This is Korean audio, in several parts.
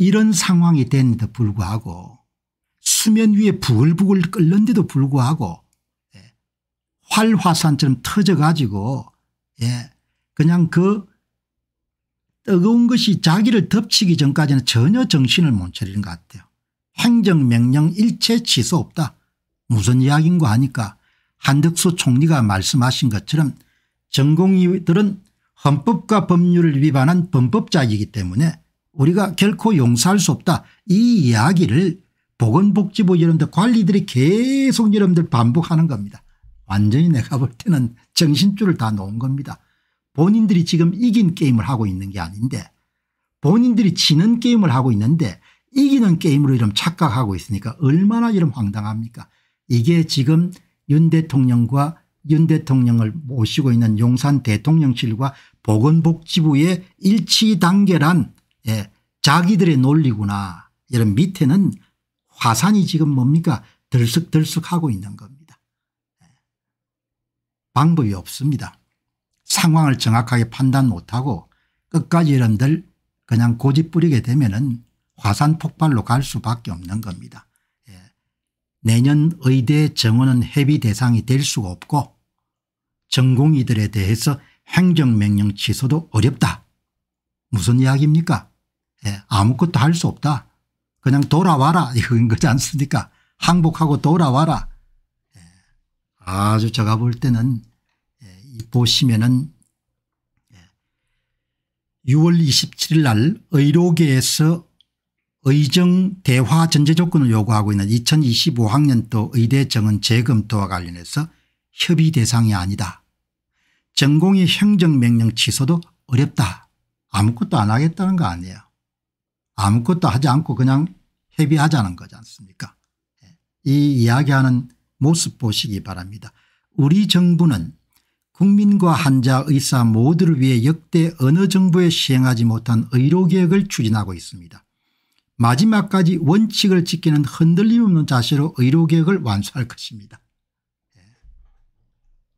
이런 상황이 됐는데도 불구하고 수면 위에 부글부글 끓는데도 불구하고 예. 활화산처럼 터져가지고 예. 그냥 그 뜨거운 것이 자기를 덮치기 전까지는 전혀 정신을 못 차리는 것 같아요. 행정명령 일체 취소 없다. 무슨 이야기인고 하니까 한덕수 총리가 말씀하신 것처럼 전공의들은 헌법과 법률을 위반한 범법자이기 때문에 우리가 결코 용서할 수 없다 이 이야기를 보건복지부 여러분들 관리들이 계속 여러분들 반복하는 겁니다. 완전히 내가 볼 때는 정신줄을 다 놓은 겁니다. 본인들이 지금 이긴 게임을 하고 있는 게 아닌데 본인들이 지는 게임을 하고 있는데 이기는 게임으로 이런 착각하고 있으니까 얼마나 이런 황당합니까 이게 지금 윤 대통령과 윤 대통령을 모시고 있는 용산 대통령실과 보건복지부의 일치단계란 예, 자기들의 논리구나 이런 밑에는 화산이 지금 뭡니까 들썩들썩하고 있는 겁니다. 예. 방법이 없습니다. 상황을 정확하게 판단 못하고 끝까지 여러분들 그냥 고집 부리게 되면 은 화산 폭발로 갈 수밖에 없는 겁니다. 예. 내년 의대 정원은 회비 대상이 될 수가 없고 전공의들에 대해서 행정명령 취소도 어렵다. 무슨 이야기입니까 예, 아무것도 할 수 없다. 그냥 돌아와라 이거인 거지 않습니까 항복하고 돌아와라. 예, 아주 제가 볼 때는 예, 보시면은 6월 27일 날 의료계에서 의정 대화 전제 조건을 요구하고 있는 2025학년도 의대 정은 재검토와 관련해서 협의 대상이 아니다. 전공의 행정명령 취소도 어렵다. 아무것도 안 하겠다는 거 아니에요. 아무것도 하지 않고 그냥 회비하자는 거지 않습니까 예. 이 이야기하는 모습 보시기 바랍니다. 우리 정부는 국민과 환자 의사 모두를 위해 역대 어느 정부에 시행하지 못한 의료개혁을 추진하고 있습니다. 마지막까지 원칙을 지키는 흔들림 없는 자세로 의료개혁을 완수할 것입니다. 예.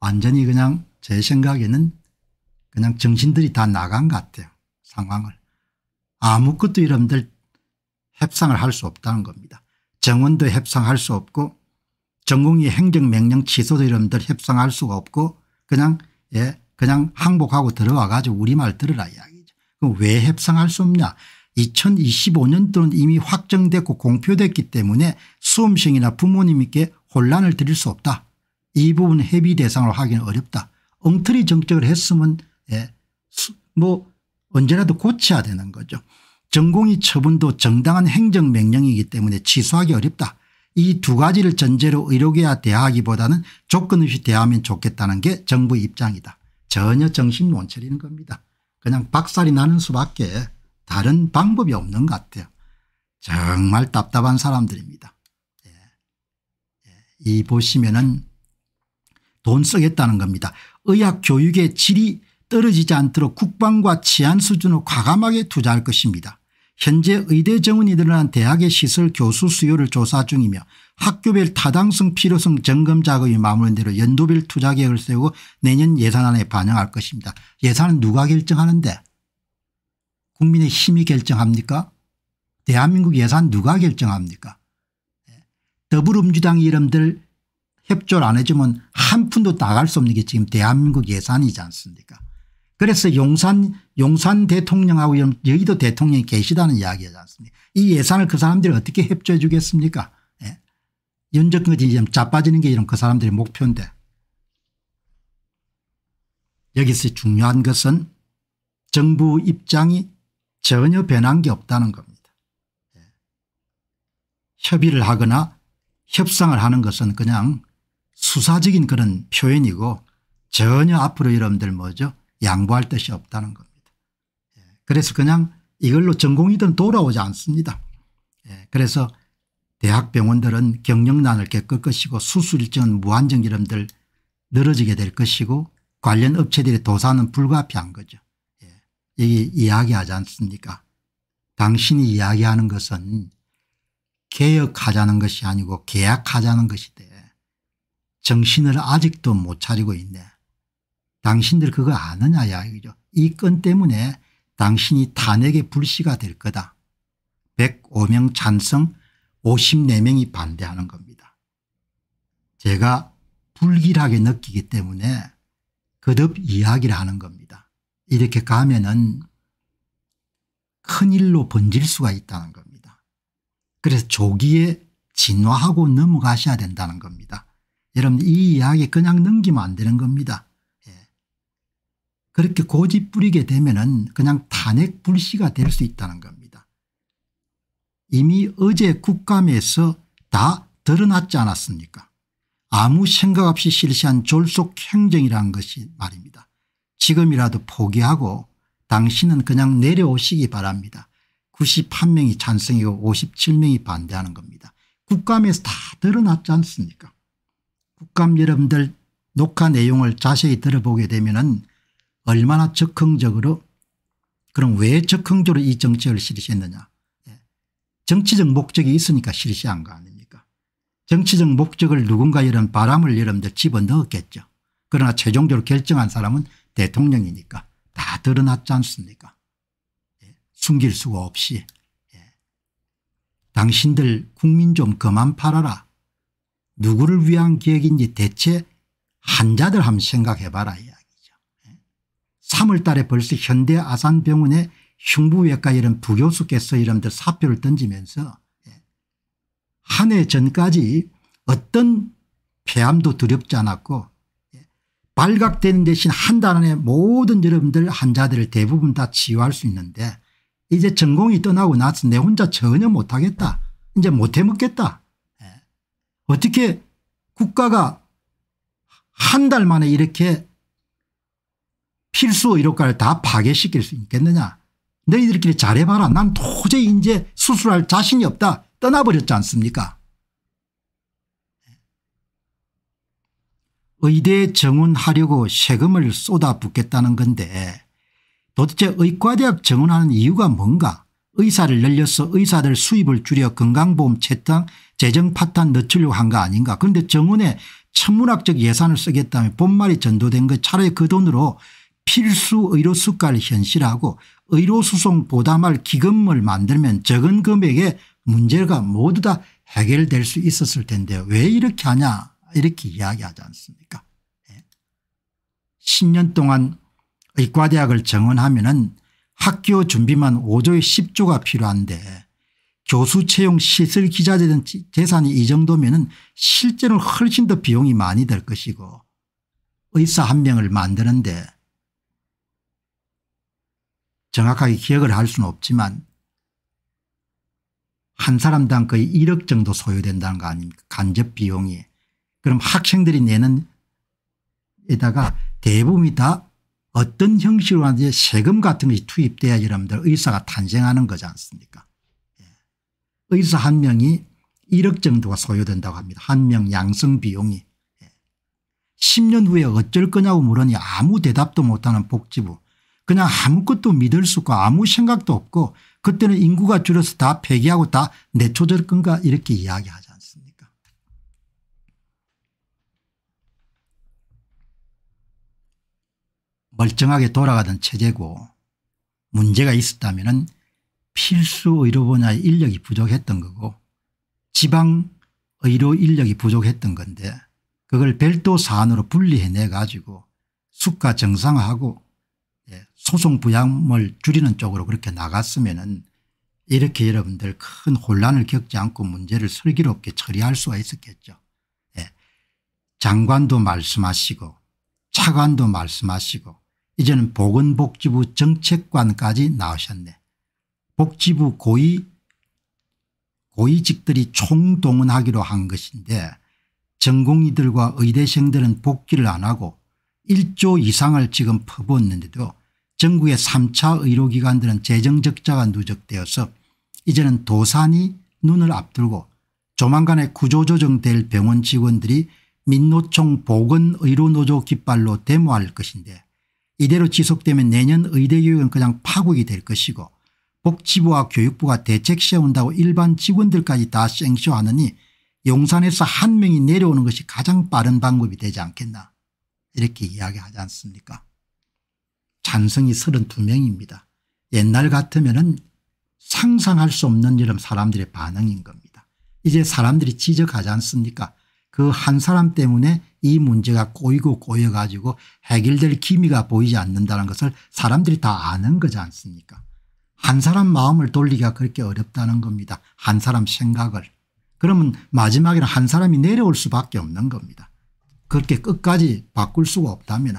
완전히 그냥 제 생각에는 그냥 정신들이 다 나간 것 같아요 상황을. 아무것도 여러분들 협상을 할 수 없다는 겁니다. 정원도 협상할 수 없고 전공의 행정명령 취소도 여러분들 협상할 수가 없고 그냥 예 그냥 항복하고 들어와 가지고 우리말 들으라 이야기죠. 그럼 왜 협상할 수 없냐 2025년도는 이미 확정됐고 공표됐기 때문에 수험생이나 부모님께 혼란을 드릴 수 없다. 이 부분 협의 대상으로 하기는 어렵다. 엉터리 정책을 했으면 예, 뭐 언제라도 고쳐야 되는 거죠. 전공의 처분도 정당한 행정명령이기 때문에 취소하기 어렵다. 이 두 가지를 전제로 의료계와 대하기보다는 조건 없이 대하면 좋겠다는 게 정부 입장이다. 전혀 정신 못차리 겁니다. 그냥 박살이 나는 수밖에 다른 방법이 없는 것 같아요. 정말 답답한 사람들입니다. 예. 예. 이 보시면은 돈 쓰겠다는 겁니다. 의학 교육의 질이 떨어지지 않도록 국방과 치안 수준을 과감하게 투자할 것입니다. 현재 의대 정원이 늘어난 대학의 시설 교수 수요를 조사 중이며 학교별 타당성 필요성 점검 작업이 마무리된 대로 연도별 투자 계획을 세우고 내년 예산안에 반영할 것입니다. 예산은 누가 결정하는데 국민의 힘이 결정합니까 대한민국 예산 누가 결정합니까 더불어민주당 이름들 협조를 안 해주면 한 푼도 나갈 수 없는 게 지금 대한민국 예산이지 않습니까 그래서 용산 용산 대통령하고 여의도 대통령이 계시다는 이야기지 하 않습니까 이 예산을 그 사람들이 어떻게 협조해 주겠습니까 예. 연적거지 그 자빠지는 게 이런 그 사람들의 목표인데 여기서 중요한 것은 정부 입장이 전혀 변한 게 없다는 겁니다. 예. 협의를 하거나 협상을 하는 것은 그냥 수사적인 그런 표현이고 전혀 앞으로 여러분들 뭐죠 양보할 뜻이 없다는 겁니다. 예, 그래서 그냥 이걸로 전공이든 돌아오지 않습니다. 예, 그래서 대학병원들은 경영난을 겪을 것이고 수술일정은 무한정 이름들 늘어지게 될 것이고 관련 업체들의 도산은 불가피한 거죠. 여기 예, 이야기하지 않습니까 당신이 이야기하는 것은 개혁하자는 것이 아니고 계약하자는 것이되 정신을 아직도 못 차리고 있네. 당신들 그거 아느냐 이야기죠. 이 건 때문에 당신이 탄핵의 불씨가 될 거다. 105명 찬성 54명이 반대하는 겁니다. 제가 불길하게 느끼기 때문에 거듭 이야기를 하는 겁니다. 이렇게 가면은 큰일로 번질 수가 있다는 겁니다. 그래서 조기에 진화하고 넘어가셔야 된다는 겁니다. 여러분 이 이야기 그냥 넘기면 안 되는 겁니다. 그렇게 고집 부리게 되면은 그냥 탄핵 불씨가 될 수 있다는 겁니다. 이미 어제 국감에서 다 드러났지 않았습니까? 아무 생각 없이 실시한 졸속 행정이라는 것이 말입니다. 지금이라도 포기하고 당신은 그냥 내려오시기 바랍니다. 91명이 찬성이고 57명이 반대하는 겁니다. 국감에서 다 드러났지 않습니까? 국감 여러분들 녹화 내용을 자세히 들어보게 되면은 얼마나 적흥적으로 그럼 왜 적흥적으로 이 정책을 실시했느냐 예. 정치적 목적이 있으니까 실시한 거 아닙니까 정치적 목적을 누군가 이런 바람을 여러분들 집어넣었겠죠 그러나 최종적으로 결정한 사람은 대통령이니까 다 드러났지 않습니까 예. 숨길 수가 없이 예. 당신들 국민 좀 그만 팔아라. 누구를 위한 계획인지 대체 한자들 한번 생각해봐라. 3월 달에 벌써 현대 아산병원에 흉부외과 이런 부교수께서 이런들 사표를 던지면서 예, 한해 전까지 어떤 폐암도 두렵지 않았고 예, 발각되는 대신 한 달 안에 모든 여러분들 환자들을 대부분 다 치유할 수 있는데 이제 전공이 떠나고 나서 내 혼자 전혀 못하겠다. 이제 못해먹겠다. 예. 어떻게 국가가 한 달 만에 이렇게 필수 의료과를 다 파괴시킬 수 있겠느냐 너희들끼리 잘해봐라 난 도저히 이제 수술할 자신이 없다 떠나버렸지 않습니까 의대 정원하려고 세금을 쏟아붓겠다는 건데 도대체 의과대학 정원하는 이유가 뭔가 의사를 늘려서 의사들 수입을 줄여 건강보험 채당 재정 파탄 넣치려고 한 거 아닌가 그런데 정원에 천문학적 예산을 쓰겠다며 본말이 전도된 것 차라리 그 돈으로 필수 의료수가를 현실하고 의료수송 보담할 기금을 만들면 적은 금액에 문제가 모두 다 해결될 수 있었을 텐데 왜 이렇게 하냐 이렇게 이야기하지 않습니까 10년 예. 동안 의과대학을 정원하면 은 학교 준비만 5조에 10조가 필요한데 교수 채용 시설 기자재 등 재산이 이 정도면 실제로 훨씬 더 비용이 많이 들 것이고 의사 한 명을 만드는데 정확하게 기억을 할 수는 없지만 한 사람당 거의 1억 정도 소요된다는 거 아닙니까 간접 비용이. 그럼 학생들이 내는 에다가 대부분이 다 어떤 형식으로 하는지 세금 같은 것이 투입돼야 여러분들 의사가 탄생하는 거지 않습니까 예. 의사 한 명이 1억 정도가 소요된다고 합니다. 한 명 양성 비용이. 10년 예. 후에 어쩔 거냐고 물으니 아무 대답도 못하는 복지부 그냥 아무것도 믿을 수 없고 아무 생각도 없고 그때는 인구가 줄어서 다 폐기하고 다 내쫓을 건가 이렇게 이야기하지 않습니까 멀쩡하게 돌아가던 체제고 문제가 있었다면 필수 의료 분야의 인력이 부족했던 거고 지방 의료 인력이 부족했던 건데 그걸 별도 사안으로 분리해내 가지고 수가 정상화하고 소송 부양을 줄이는 쪽으로 그렇게 나갔으면은 이렇게 여러분들 큰 혼란을 겪지 않고 문제를 슬기롭게 처리할 수가 있었겠죠. 예. 장관도 말씀하시고 차관도 말씀하시고 이제는 보건복지부 정책관까지 나오셨네. 복지부 고위 고위직들이 총동원하기로 한 것인데 전공의들과 의대생들은 복귀를 안 하고 1조 이상을 지금 퍼부었는데도 정부의 3차 의료기관들은 재정적자가 누적되어서 이제는 도산이 눈을 앞두고 조만간에 구조조정될 병원 직원들이 민노총 보건의료노조 깃발로 데모할 것인데 이대로 지속되면 내년 의대교육은 그냥 파국이 될 것이고 복지부와 교육부가 대책 세운다고 일반 직원들까지 다 쌩쇼하느니 용산에서 한 명이 내려오는 것이 가장 빠른 방법이 되지 않겠나 이렇게 이야기하지 않습니까 찬성이 32명입니다. 옛날 같으면 상상할 수 없는 이런 사람들의 반응인 겁니다. 이제 사람들이 지적하지 않습니까 그 한 사람 때문에 이 문제가 꼬이고 꼬여 가지고 해결될 기미가 보이지 않는다는 것을 사람들이 다 아는 거지 않습니까 한 사람 마음을 돌리기가 그렇게 어렵다는 겁니다. 한 사람 생각을. 그러면 마지막에는 한 사람이 내려올 수밖에 없는 겁니다. 그렇게 끝까지 바꿀 수가 없다면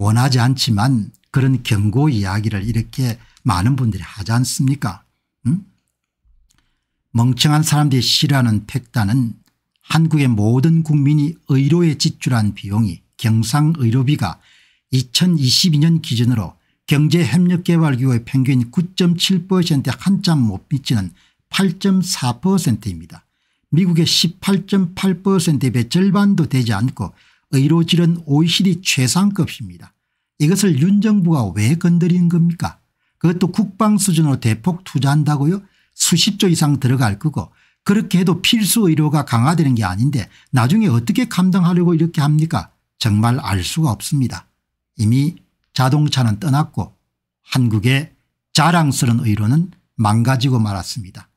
원하지 않지만 그런 경고 이야기를 이렇게 많은 분들이 하지 않습니까 응? 멍청한 사람들이 싫어하는 팩단은 한국의 모든 국민이 의료에 지출한 비용이 경상의료비가 2022년 기준으로 경제협력개발기구의 평균 9.7% 한참 못 미치는 8.4%입니다. 미국의 18.8%의 절반도 되지 않고 의료질은 OECD 최상급입니다. 이것을 윤 정부가 왜건드리는 겁니까 그것도 국방 수준으로 대폭 투자한다고요 수십조 이상 들어갈 거고 그렇게 해도 필수 의료가 강화되는 게 아닌데 나중에 어떻게 감당하려고 이렇게 합니까 정말 알 수가 없습니다. 이미 자동차는 떠났고 한국의 자랑스러운 의료는 망가지고 말았습니다.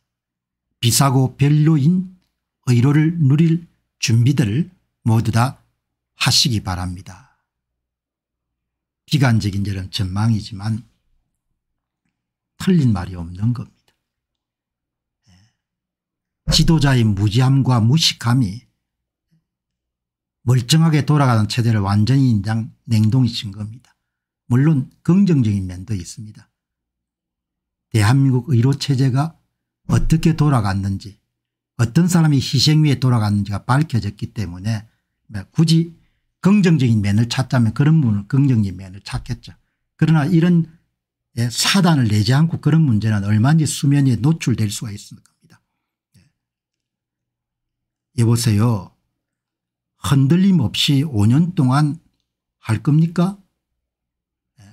비싸고 별로인 의료를 누릴 준비들을 모두 다 하시기 바랍니다. 비관적인 이런 전망이지만 틀린 말이 없는 겁니다. 예. 지도자의 무지함과 무식함이 멀쩡하게 돌아가는 체제를 완전히 냉동시킨 겁니다. 물론 긍정적인 면도 있습니다. 대한민국 의료체제가 어떻게 돌아갔는지 어떤 사람이 희생 위에 돌아갔는지가 밝혀졌기 때문에 예, 굳이 긍정적인 면을 찾자면 그런 부분을 긍정적인 면을 찾겠죠. 그러나 이런 예, 사단을 내지 않고 그런 문제는 얼마든지 수면에 노출될 수가 있습니다. 예. 여보세요. 흔들림 없이 5년 동안 할 겁니까? 예.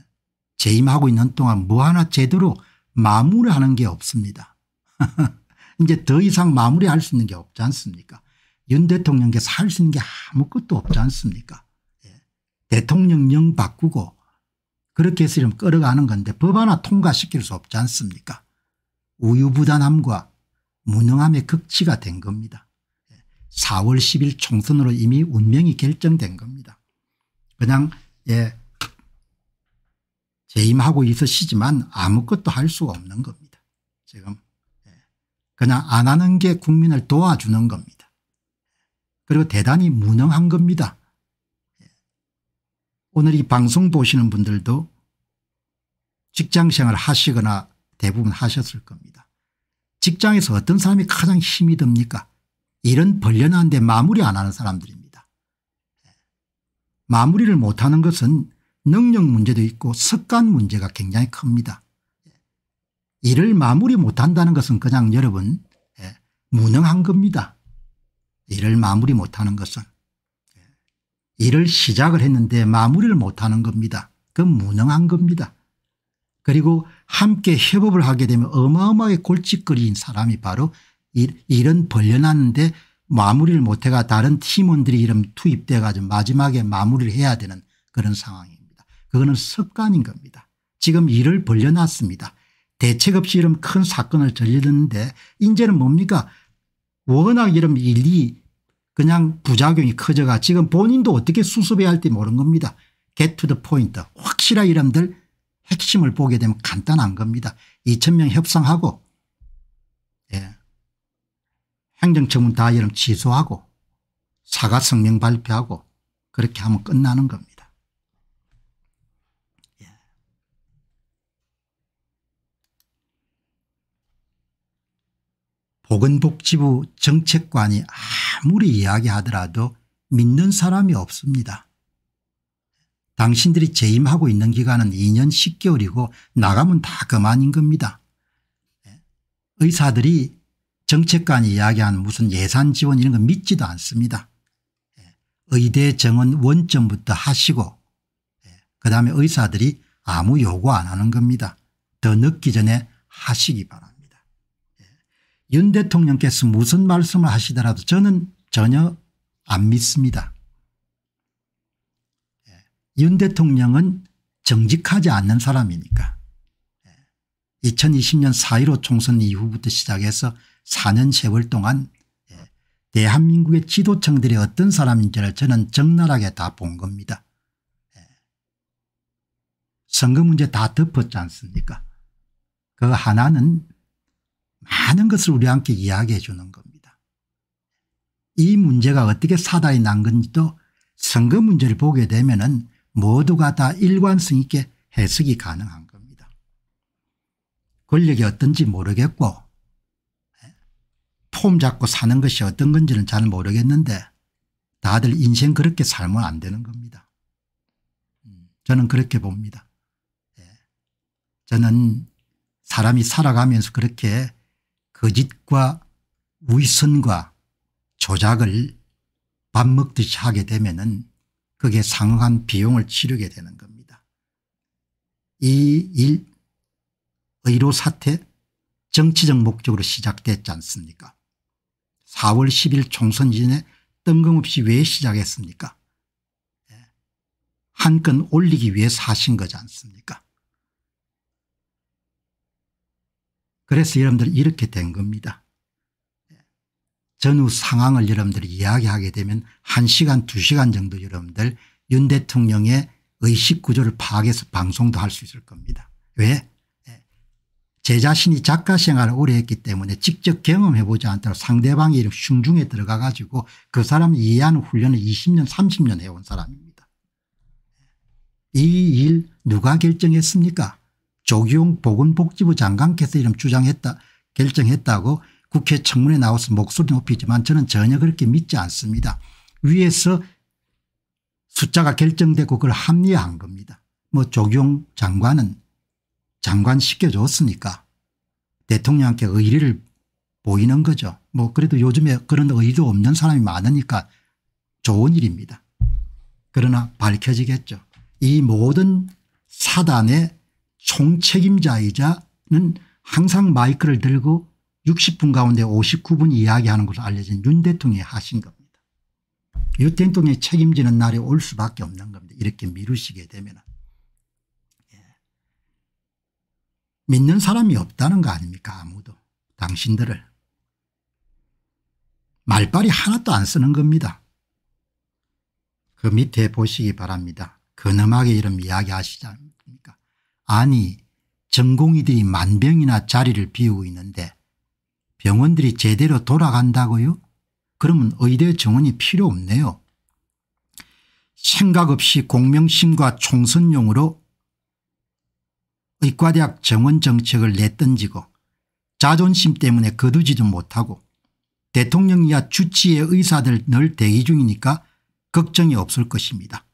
재임하고 있는 동안 뭐 하나 제대로 마무리하는 게 없습니다. 이제 더 이상 마무리할 수 있는 게 없지 않습니까? 윤 대통령께서 할 수 있는 게 아무것도 없지 않습니까 예. 대통령령 바꾸고 그렇게 해서 끌어가는 건데 법 하나 통과시킬 수 없지 않습니까 우유부단함과 무능함의 극치가 된 겁니다. 4월 예. 10일 총선으로 이미 운명이 결정된 겁니다. 그냥 예 재임하고 있으시지만 아무것도 할 수가 없는 겁니다. 지금 예. 그냥 안 하는 게 국민을 도와주는 겁니다. 그리고 대단히 무능한 겁니다. 오늘 이 방송 보시는 분들도 직장생활 하시거나 대부분 하셨을 겁니다. 직장에서 어떤 사람이 가장 힘이 듭니까 일은 벌려놨는데 마무리 안 하는 사람들입니다. 마무리를 못하는 것은 능력 문제도 있고 습관 문제가 굉장히 큽니다. 일을 마무리 못한다는 것은 그냥 여러분 예, 무능한 겁니다. 일을 마무리 못하는 것은 예, 일을 시작을 했는데 마무리를 못하는 겁니다. 그건 무능한 겁니다. 그리고 함께 협업을 하게 되면 어마어마하게 골칫거리인 사람이 바로 일, 일은 벌려놨는데 마무리를 못해가 다른 팀원들이 이름 투입돼 가지고 마지막에 마무리를 해야 되는 그런 상황입니다. 그거는 습관인 겁니다. 지금 일을 벌려놨습니다. 대책 없이 이런 큰 사건을 저지르는데 이제는 뭡니까 워낙 이런 일이 그냥 부작용이 커져가 지금 본인도 어떻게 수습해야 할지 모른 겁니다. get to the point. 확실한 이름들 핵심을 보게 되면 간단한 겁니다. 2천명 협상하고 예. 행정청문 다 이름 취소하고 사과 성명 발표하고 그렇게 하면 끝나는 겁니다. 보건복지부 정책관이 아무리 이야기하더라도 믿는 사람이 없습니다. 당신들이 재임하고 있는 기간은 2년 10개월이고 나가면 다 그만인 겁니다. 의사들이 정책관이 이야기한 무슨 예산 지원 이런 거 믿지도 않습니다. 의대 정원 원점부터 하시고 그다음에 의사들이 아무 요구 안 하는 겁니다. 더 늦기 전에 하시기 바랍니다. 윤 대통령께서 무슨 말씀을 하시더라도 저는 전혀 안 믿습니다. 예. 윤 대통령은 정직하지 않는 사람이니까 2020년 예. 4.15 총선 이후부터 시작해서 4년 세월 동안 예, 대한민국의 지도층들이 어떤 사람인지를 저는 적나라하게 다 본 겁니다. 선거 문제 다 덮었지 않습니까 그 하나는 많은 것을 우리한테 이야기해 주는 겁니다. 이 문제가 어떻게 사다이 난 건지도 선거 문제를 보게 되면 은 모두가 다 일관성 있게 해석이 가능한 겁니다. 권력이 어떤지 모르겠고 예? 폼 잡고 사는 것이 어떤 건지는 잘 모르겠는데 다들 인생 그렇게 살면 안 되는 겁니다. 음, 저는 그렇게 봅니다. 예. 저는 사람이 살아가면서 그렇게 거짓과 그 위선과 조작을 밥 먹듯이 하게 되면은 그게 상한 응 비용을 치르게 되는 겁니다. 이 일 의료 사태 정치적 목적으로 시작됐지 않습니까 4월 10일 총선 전에 뜬금없이 왜 시작했습니까 예. 한건 올리기 위해서 하신 거지 않습니까 그래서 여러분들 이렇게 된 겁니다. 전후 상황을 여러분들이 이야기하게 되면 1시간 2시간 정도 여러분들 윤 대통령의 의식구조를 파악해서 방송도 할 수 있을 겁니다. 왜? 예. 제 자신이 작가 생활을 오래 했기 때문에 직접 경험해 보지 않더라도 상대방의 이름 흉중에 들어가 가지고 그 사람이 해하는 훈련을 20년 30년 해온 사람입니다. 이 일 누가 결정했습니까 조기용 보건복지부 장관께서 이름 주장했다 결정했다고 국회 청문회 나와서 목소리 높이지만 저는 전혀 그렇게 믿지 않습니다. 위에서 숫자가 결정되고 그걸 합리화한 겁니다. 뭐 조경 기 장관은 장관 시켜줬으니까 대통령께 의리를 보이는 거죠. 뭐 그래도 요즘에 그런 의도 없는 사람이 많으니까 좋은 일입니다. 그러나 밝혀지겠죠. 이 모든 사단의 총책임자이자는 항상 마이크를 들고 60분 가운데 59분 이야기하는 것으로 알려진 윤 대통령이 하신 겁니다. 윤 대통령이 책임지는 날이 올 수밖에 없는 겁니다. 이렇게 미루시게 되면 예. 믿는 사람이 없다는 거 아닙니까 아무도 당신들을 말빨이 하나도 안 쓰는 겁니다. 그 밑에 보시기 바랍니다. 근엄하게 이런 이야기하시지 않습니까 아니 전공의들이 만병이나 자리를 비우고 있는데 병원들이 제대로 돌아간다고요? 그러면 의대 정원이 필요 없네요. 생각 없이 공명심과 총선용으로 의과대학 정원 정책을 내던지고 자존심 때문에 거두지도 못하고 대통령이야 주치의 의사들 늘 대기 중이니까 걱정이 없을 것입니다.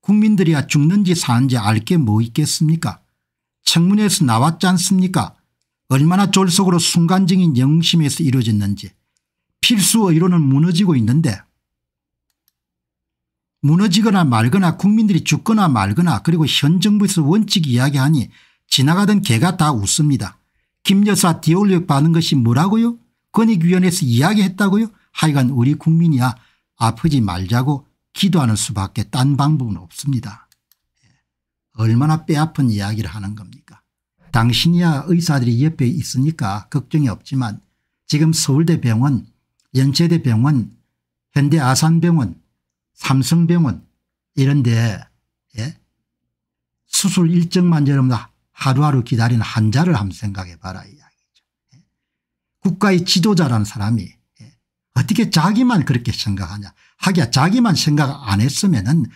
국민들이야 죽는지 사는지 알 게 뭐 있겠습니까 청문회에서 나왔지 않습니까 얼마나 졸속으로 순간적인 영심에서 이루어졌는지 필수 의료는 무너지고 있는데 무너지거나 말거나 국민들이 죽거나 말거나 그리고 현 정부에서 원칙 이야기하니 지나가던 개가 다 웃습니다. 김 여사 디올력 받는 것이 뭐라고요? 권익위원회에서 이야기했다고요? 하여간 우리 국민이야 아프지 말자고 기도하는 수밖에 딴 방법은 없습니다. 얼마나 뼈아픈 이야기를 하는 겁니까 당신이야 의사들이 옆에 있으니까 걱정이 없지만 지금 서울대 병원 연세대 병원 현대아산병원 삼성병원 이런 데 예? 수술 일정만 여러분 하루하루 기다리는 환자를 한번 생각해 봐라 이야기죠. 예? 국가의 지도자라는 사람이 예? 어떻게 자기만 그렇게 생각하냐 하기야 자기만 생각 안 했으면 은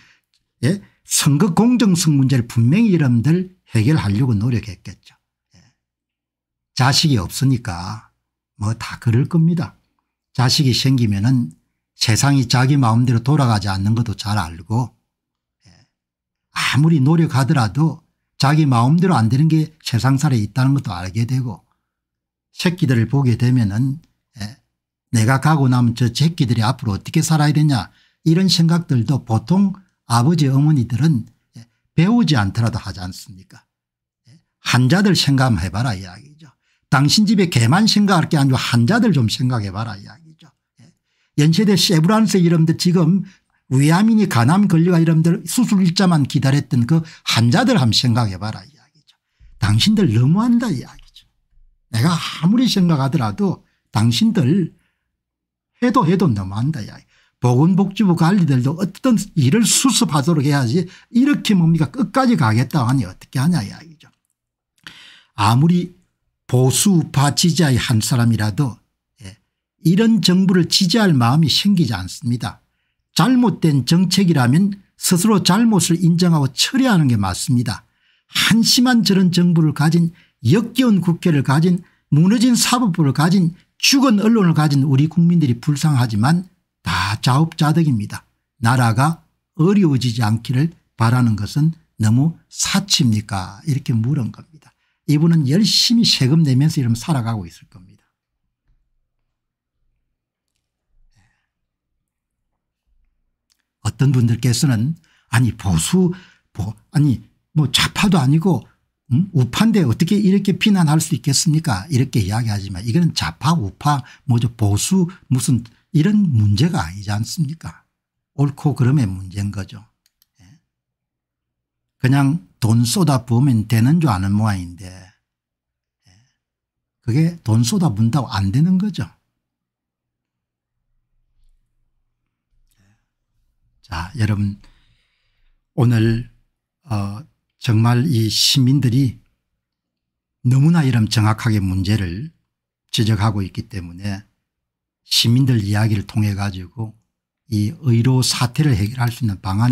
예? 선거 공정성 문제를 분명히 여러분들 해결하려고 노력했겠죠. 예. 자식이 없으니까 뭐 다 그럴 겁니다. 자식이 생기면 은 세상이 자기 마음대로 돌아가지 않는 것도 잘 알고 예. 아무리 노력하더라도 자기 마음대로 안 되는 게 세상살에 있다는 것도 알게 되고 새끼들을 보게 되면 은 예. 내가 가고 나면 저 새끼들이 앞으로 어떻게 살아야 되냐 이런 생각들도 보통 아버지 어머니들은 예, 배우지 않더라도 하지 않습니까 예, 한자들 생각 해봐라 이야기죠. 당신 집에 개만 생각할 게 아니고 한자들 좀 생각해봐라 이야기죠. 예, 연세대 세브란스 이름들 지금 위암이니 간암 걸려가 이름들 수술 일자만 기다렸던 그 환자들 한번 생각해봐라 이야기죠. 당신들 너무한다 이야기죠. 내가 아무리 생각하더라도 당신들 해도 해도 너무한다 이야기. 보건복지부 관리들도 어떤 일을 수습하도록 해야지 이렇게 뭡니까 끝까지 가겠다 하니 어떻게 하냐 이야기죠. 아무리 보수파 지지자의 한 사람이라도 예, 이런 정부를 지지할 마음이 생기지 않습니다. 잘못된 정책이라면 스스로 잘못을 인정하고 처리하는 게 맞습니다. 한심한 저런 정부를 가진 역겨운 국회를 가진 무너진 사법부를 가진 죽은 언론을 가진 우리 국민들이 불쌍하지만 다 자업자득입니다. 나라가 어려워지지 않기를 바라는 것은 너무 사치입니까 이렇게 물은 겁니다. 이분은 열심히 세금 내면서 이러면 살아가고 있을 겁니다. 어떤 분들께서는 아니 보수 보, 아니 뭐 좌파도 아니고 음? 우파인데 어떻게 이렇게 비난할 수 있겠습니까 이렇게 이야기하지만 이거는 좌파 우파 뭐죠 보수 무슨 이런 문제가 아니지 않습니까 옳고 그름의 문제인 거죠. 예. 그냥 돈 쏟아 부으면 되는 줄 아는 모양인데 예. 그게 돈 쏟아 분다고 안 되는 거죠. 예. 자 여러분 오늘 어, 정말 이 시민들이 너무나 이런 정확하게 문제를 지적하고 있기 때문에 시민들 이야기를 통해 가지고 이 의료 사태를 해결할 수 있는 방안